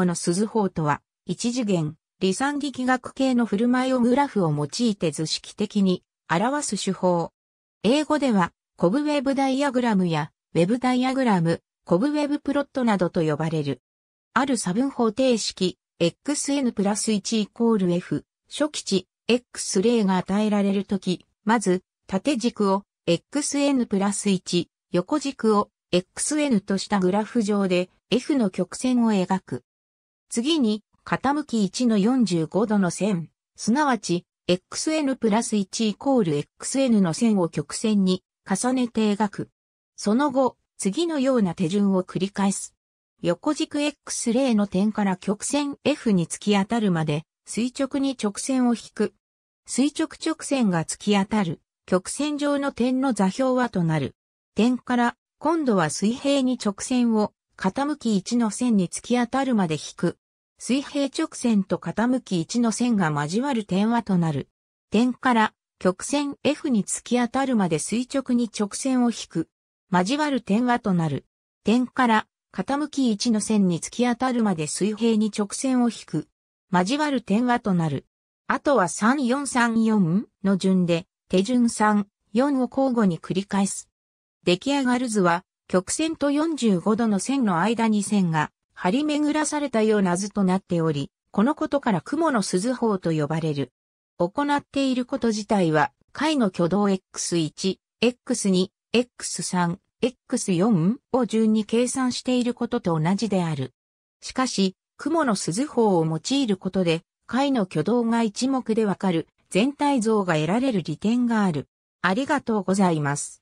語の鈴法とは、一次元、離散力学系の振る舞いをグラフを用いて図式的に表す手法。英語では、コブウェブダイアグラムや、ウェブダイアグラム、コブウェブプロットなどと呼ばれる。ある差分方程式、xn プラス1イコール f、初期値、x 0が与えられるとき、まず、縦軸を xn プラス1、横軸を xn としたグラフ上で f の曲線を描く。次に、傾き1の45度の線、すなわち、xn プラス1イコール xn の線を曲線に重ねて描く。その後、次のような手順を繰り返す。横軸 x0 の点から曲線 f に突き当たるまで、垂直に直線を引く。垂直直線が突き当たる、曲線上の点の座標はとなる。点から、今度は水平に直線を傾き1の線に突き当たるまで引く。水平直線と傾き1の線が交わる点はとなる。点から曲線 F に突き当たるまで垂直に直線を引く。交わる点はとなる。点から傾き1の線に突き当たるまで水平に直線を引く。交わる点はとなる。あとは3434の順で手順34を交互に繰り返す。出来上がる図は曲線と45度の線の間に線が張り巡らされたような図となっており、このことから雲の鈴法と呼ばれる。行っていること自体は、解の挙動 x1、x2、x3、x4 を順に計算していることと同じである。しかし、雲の鈴法を用いることで、解の挙動が一目でわかる全体像が得られる利点がある。ありがとうございます。